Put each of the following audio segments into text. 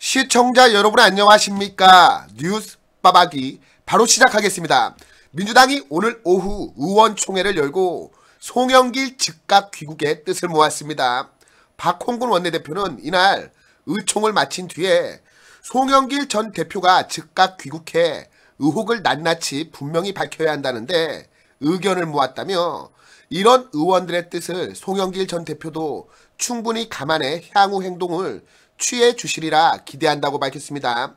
시청자 여러분 안녕하십니까 뉴스 빠박이 바로 시작하겠습니다 민주당이 오늘 오후 의원총회를 열고 송영길 즉각 귀국의 뜻을 모았습니다 박홍근 원내대표는 이날 의총을 마친 뒤에 송영길 전 대표가 즉각 귀국해 의혹을 낱낱이 분명히 밝혀야 한다는데 의견을 모았다며 이런 의원들의 뜻을 송영길 전 대표도 충분히 감안해 향후 행동을 취해 주시리라 기대한다고 밝혔습니다.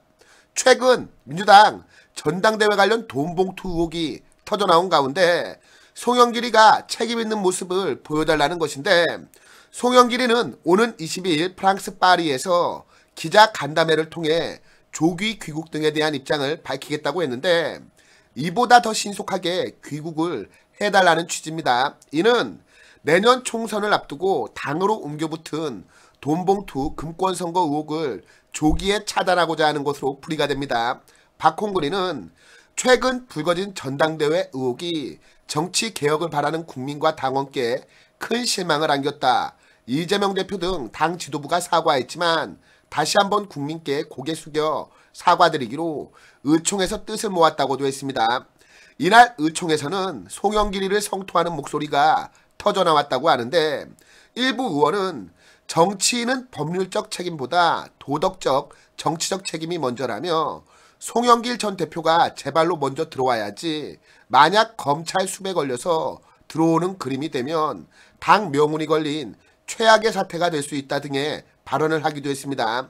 최근 민주당 전당대회 관련 돈봉투 의혹이 터져나온 가운데 송영길이가 책임있는 모습을 보여달라는 것인데 송영길이는 오는 22일 프랑스 파리에서 기자 간담회를 통해 조기 귀국 등에 대한 입장을 밝히겠다고 했는데 이보다 더 신속하게 귀국을 해달라는 취지입니다. 이는 내년 총선을 앞두고 당으로 옮겨붙은 돈봉투 금권 선거 의혹을 조기에 차단하고자 하는 것으로 풀이가 됩니다. 박홍근이는 최근 불거진 전당대회 의혹이 정치 개혁을 바라는 국민과 당원께 큰 실망을 안겼다. 이재명 대표 등 당 지도부가 사과했지만 다시 한번 국민께 고개 숙여 사과드리기로 의총에서 뜻을 모았다고도 했습니다. 이날 의총에서는 송영길이를 성토하는 목소리가 터져나왔다고 하는데 일부 의원은 정치인은 법률적 책임보다 도덕적, 정치적 책임이 먼저라며 송영길 전 대표가 제발로 먼저 들어와야지 만약 검찰 수배 걸려서 들어오는 그림이 되면 당 명운이 걸린 최악의 사태가 될 수 있다 등의 발언을 하기도 했습니다.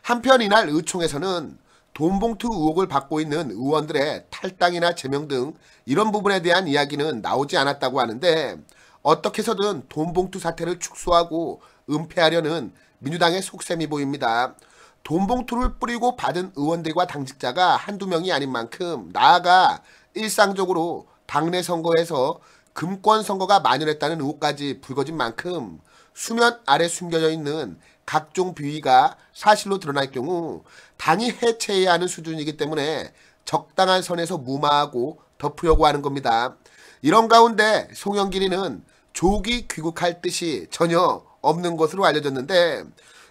한편 이날 의총에서는 돈봉투 의혹을 받고 있는 의원들의 탈당이나 제명 등 이런 부분에 대한 이야기는 나오지 않았다고 하는데 어떻게 해서든 돈봉투 사태를 축소하고 은폐하려는 민주당의 속셈이 보입니다. 돈봉투를 뿌리고 받은 의원들과 당직자가 한두 명이 아닌 만큼 나아가 일상적으로 당내 선거에서 금권 선거가 만연했다는 의혹까지 불거진 만큼 수면 아래 숨겨져 있는 각종 비위가 사실로 드러날 경우 당이 해체해야 하는 수준이기 때문에 적당한 선에서 무마하고 덮으려고 하는 겁니다. 이런 가운데 송영길이는 조기 귀국할 뜻이 전혀 없는 것으로 알려졌는데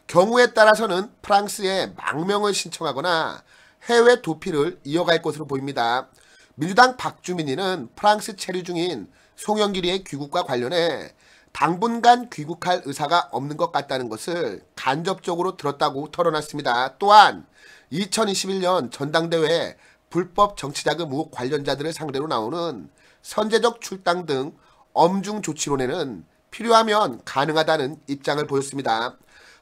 경우에 따라서는 프랑스에 망명을 신청하거나 해외 도피를 이어갈 것으로 보입니다. 민주당 박주민이는 프랑스 체류 중인 송영길이의 귀국과 관련해 당분간 귀국할 의사가 없는 것 같다는 것을 간접적으로 들었다고 털어놨습니다. 또한 2021년 전당대회 불법 정치자금 의혹 관련자들을 상대로 나오는 선제적 출당 등 엄중 조치론에는 필요하면 가능하다는 입장을 보였습니다.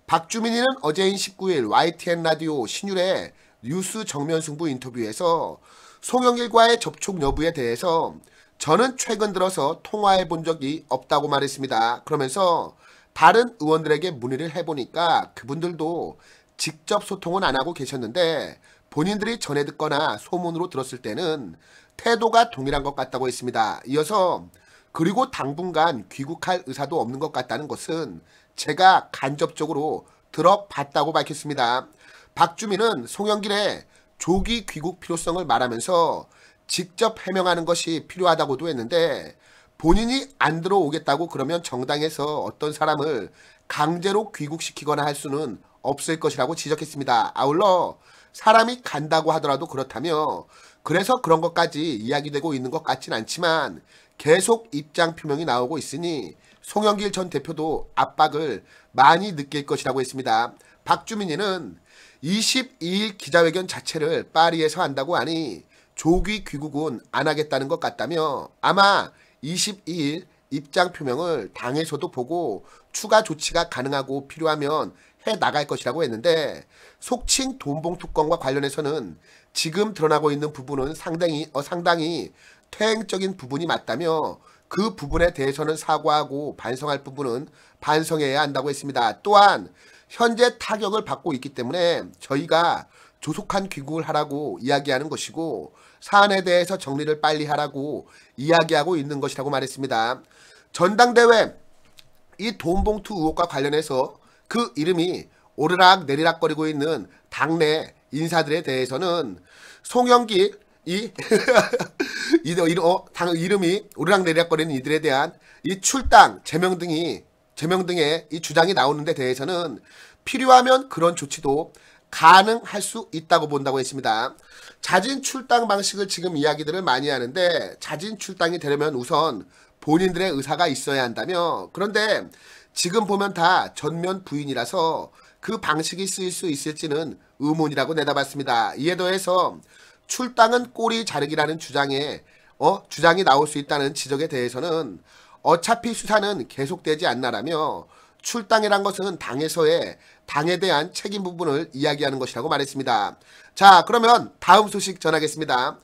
박주민이는 어제인 19일 YTN 라디오 신율의 뉴스 정면 승부 인터뷰에서 송영길과의 접촉 여부에 대해서 저는 최근 들어서 통화해 본 적이 없다고 말했습니다. 그러면서 다른 의원들에게 문의를 해보니까 그분들도 직접 소통은 안 하고 계셨는데 본인들이 전해 듣거나 소문으로 들었을 때는 태도가 동일한 것 같다고 했습니다. 이어서 그리고 당분간 귀국할 의사도 없는 것 같다는 것은 제가 간접적으로 들어봤다고 밝혔습니다. 박주민은 송영길의 조기 귀국 필요성을 말하면서 직접 해명하는 것이 필요하다고도 했는데 본인이 안 들어오겠다고 그러면 정당에서 어떤 사람을 강제로 귀국시키거나 할 수는 없을 것이라고 지적했습니다. 아울러 사람이 간다고 하더라도 그렇다며 그래서 그런 것까지 이야기되고 있는 것 같진 않지만 계속 입장 표명이 나오고 있으니 송영길 전 대표도 압박을 많이 느낄 것이라고 했습니다. 박주민이는 22일 기자회견 자체를 파리에서 한다고 하니 조기 귀국은 안 하겠다는 것 같다며 아마 22일 입장 표명을 당에서도 보고 추가 조치가 가능하고 필요하면 해 나갈 것이라고 했는데 속칭 돈봉투건과 관련해서는 지금 드러나고 있는 부분은 상당히 어, 상당히 퇴행적인 부분이 맞다며 그 부분에 대해서는 사과하고 반성할 부분은 반성해야 한다고 했습니다. 또한 현재 타격을 받고 있기 때문에 저희가 조속한 귀국을 하라고 이야기하는 것이고 사안에 대해서 정리를 빨리 하라고 이야기하고 있는 것이라고 말했습니다. 전당대회 이 돈봉투 의혹과 관련해서 그 이름이 오르락 내리락거리고 있는 당내 인사들에 대해서는 송영길 이, 이, 어, 당, 이름이 오르락 내리락거리는 이들에 대한 이 출당, 제명 등이, 제명 등의 이 주장이 나오는데 대해서는 필요하면 그런 조치도 가능할 수 있다고 본다고 했습니다. 자진 출당 방식을 지금 이야기들을 많이 하는데 자진 출당이 되려면 우선 본인들의 의사가 있어야 한다며 그런데 지금 보면 다 전면 부인이라서 그 방식이 쓰일 수 있을지는 의문이라고 내다봤습니다. 이에 더해서 출당은 꼬리 자르기라는 주장에 어? 주장이 나올 수 있다는 지적에 대해서는 어차피 수사는 계속되지 않나라며 출당이란 것은 당에서의 당에 대한 책임 부분을 이야기하는 것이라고 말했습니다. 자 그러면 다음 소식 전하겠습니다.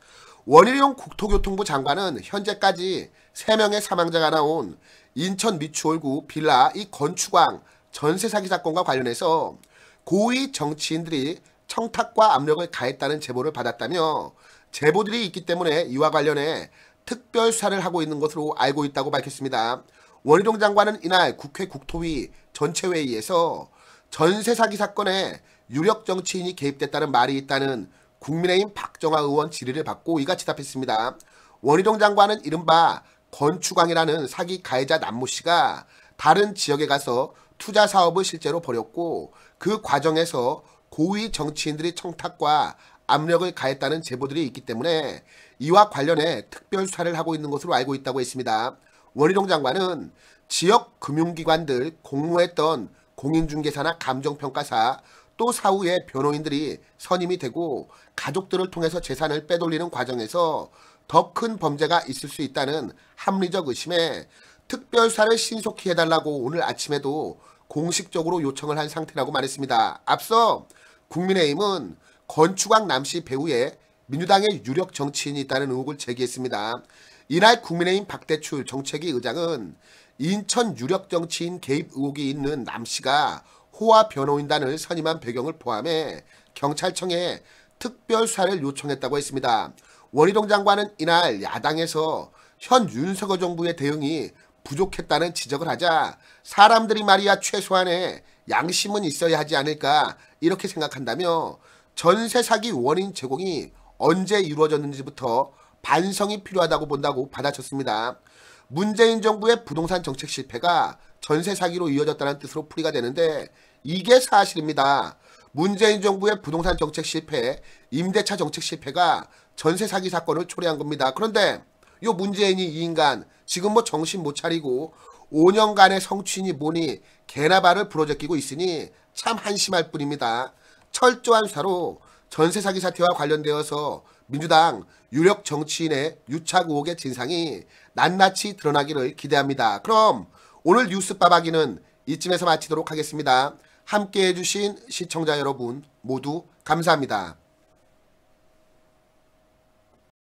원희룡 국토교통부 장관은 현재까지 3명의 사망자가 나온 인천 미추홀구 빌라 이 건축왕 전세 사기 사건과 관련해서 고위 정치인들이 청탁과 압력을 가했다는 제보를 받았다며 제보들이 있기 때문에 이와 관련해 특별 수사를 하고 있는 것으로 알고 있다고 밝혔습니다. 원희룡 장관은 이날 국회 국토위 전체회의에서 전세 사기 사건에 유력 정치인이 개입됐다는 말이 있다는 국민의힘 박정아 의원 질의를 받고 이같이 답했습니다. 원희룡 장관은 이른바 권추광이라는 사기 가해자 남모 씨가 다른 지역에 가서 투자 사업을 실제로 벌였고 그 과정에서 고위 정치인들이 청탁과 압력을 가했다는 제보들이 있기 때문에 이와 관련해 특별 수사를 하고 있는 것으로 알고 있다고 했습니다. 원희룡 장관은 지역 금융기관들 공모했던 공인중개사나 감정평가사 또 사후에 변호인들이 선임이 되고 가족들을 통해서 재산을 빼돌리는 과정에서 더큰 범죄가 있을 수 있다는 합리적 의심에 특별사를 신속히 해달라고 오늘 아침에도 공식적으로 요청을 한 상태라고 말했습니다. 앞서 국민의힘은 건축왕 남씨 배우의 민주당의 유력 정치인이 있다는 의혹을 제기했습니다. 이날 국민의힘 박대출 정책위 의장은 인천 유력 정치인 개입 의혹이 있는 남씨가 호화 변호인단을 선임한 배경을 포함해 경찰청에 특별사를 요청했다고 했습니다. 원희동 장관은 이날 야당에서 현 윤석열 정부의 대응이 부족했다는 지적을 하자 사람들이 말이야 최소한의 양심은 있어야 하지 않을까 이렇게 생각한다며 전세 사기 원인 제공이 언제 이루어졌는지부터 반성이 필요하다고 본다고 받아쳤습니다. 문재인 정부의 부동산 정책 실패가 전세 사기로 이어졌다는 뜻으로 풀이가 되는데 이게 사실입니다. 문재인 정부의 부동산 정책 실패, 임대차 정책 실패가 전세 사기 사건을 초래한 겁니다. 그런데 요 문재인이 이 인간 지금 뭐 정신 못 차리고 5년간의 성취니 뭐니 개나발을 부러제끼고 있으니 참 한심할 뿐입니다. 철저한 사로 전세 사기 사태와 관련되어서 민주당 유력 정치인의 유착 의혹의 진상이 낱낱이 드러나기를 기대합니다. 그럼 오늘 뉴스 빠박이는 이쯤에서 마치도록 하겠습니다. 함께해 주신 시청자 여러분 모두 감사합니다.